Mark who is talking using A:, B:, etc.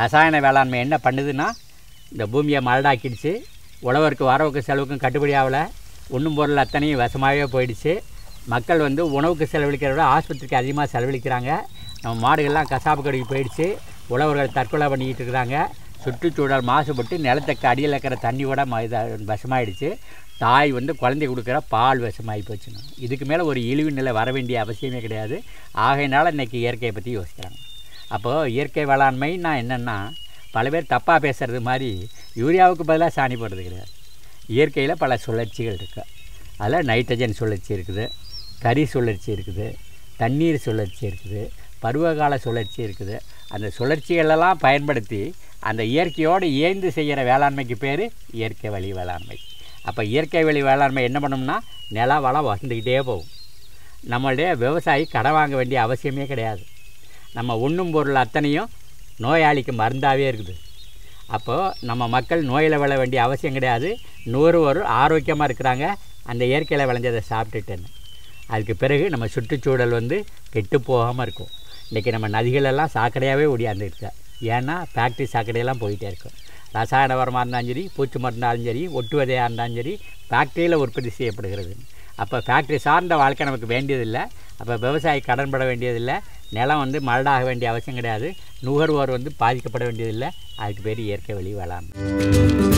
A: ரசாயன வேளாண்மை என்ன பண்ணுதுன்னா இந்த பூமியை மரடாக்கிடுச்சு உழவருக்கு வரவுக்கு செலவுக்கும் கட்டுப்படி ஆகலை உண்ணும் பொருள் அத்தனையும் விஷமாகவே போயிடுச்சு மக்கள் வந்து உணவுக்கு செலவழிக்கிறத விட ஆஸ்பத்திரிக்கு அதிகமாக செலவழிக்கிறாங்க நம்ம மாடுகள்லாம் கசாப்பு கடைக்கு போயிடுச்சு உழவர்கள் தற்கொலை பண்ணிக்கிட்டு இருக்கிறாங்க சுற்றுச்சூழல் மாசுபட்டு நிலத்தக்க அடியில் இருக்கிற தண்ணியோட இதாக விஷமாயிடுச்சு தாய் வந்து குழந்தை கொடுக்குற பால் விஷமாகி போச்சுன்னு இதுக்கு மேலே ஒரு இழிவு நிலை வர வேண்டிய அவசியமே கிடையாது ஆகையினால் இன்றைக்கி இயற்கையை பற்றி யோசிக்கிறாங்க அப்போது இயற்கை வேளாண்மைன்னா என்னென்னா பல பேர் தப்பாக பேசுகிறது மாதிரி யூரியாவுக்கு பதிலாக சாணி போடுறது கிடையாது இயற்கையில் பல சுழற்சிகள் இருக்குது அதில் நைட்ரஜன் சுழற்சி இருக்குது கறி சுழற்சி இருக்குது தண்ணீர் சுழற்சி இருக்குது பருவகால சுழற்சி இருக்குது அந்த சுழற்சிகளெல்லாம் பயன்படுத்தி அந்த இயற்கையோடு இயந்து செய்கிற வேளாண்மைக்கு பேர் இயற்கை வழி வேளாண்மை அப்போ இயற்கை வழி வேளாண்மை என்ன பண்ணோம்னா நில வளம் வந்துக்கிட்டே போகும் நம்மளுடைய விவசாயி கடன் வாங்க வேண்டிய அவசியமே கிடையாது நம்ம உண்ணும் பொருள் அத்தனையும் நோயாளிக்கு மருந்தாகவே இருக்குது அப்போது நம்ம மக்கள் நோயில் விழ வேண்டிய அவசியம் கிடையாது நுகர்வோரும் ஆரோக்கியமாக இருக்கிறாங்க அந்த இயற்கையில் விளைஞ்சதை சாப்பிட்டுட்டேன்னு அதுக்கு பிறகு நம்ம சுற்றுச்சூழல் வந்து கெட்டு போகாமல் இருக்கும் இன்றைக்கி நம்ம நதிகளெல்லாம் சாக்கடையாகவே ஒடியாந்துருக்கு ஏன்னா ஃபேக்ட்ரி சாக்கடையெல்லாம் போயிட்டே இருக்கும் ரசாயன உரமாக இருந்தாலும் சரி பூச்சி மருந்தாலும் சரி ஒட்டு விதையாக இருந்தாலும் சரி ஃபேக்ட்ரியில் உற்பத்தி செய்யப்படுகிறது அப்போ ஃபேக்ட்ரி சார்ந்த வாழ்க்கை நமக்கு வேண்டியதில்லை அப்போ விவசாயி கடன்பட வேண்டியதில்லை நிலம் வந்து மரடாக வேண்டிய அவசியம் கிடையாது நுகர்வோர் வந்து பாதிக்கப்பட வேண்டியதில்லை அதுக்கு பேர் இயற்கை வழி வேளாண்மை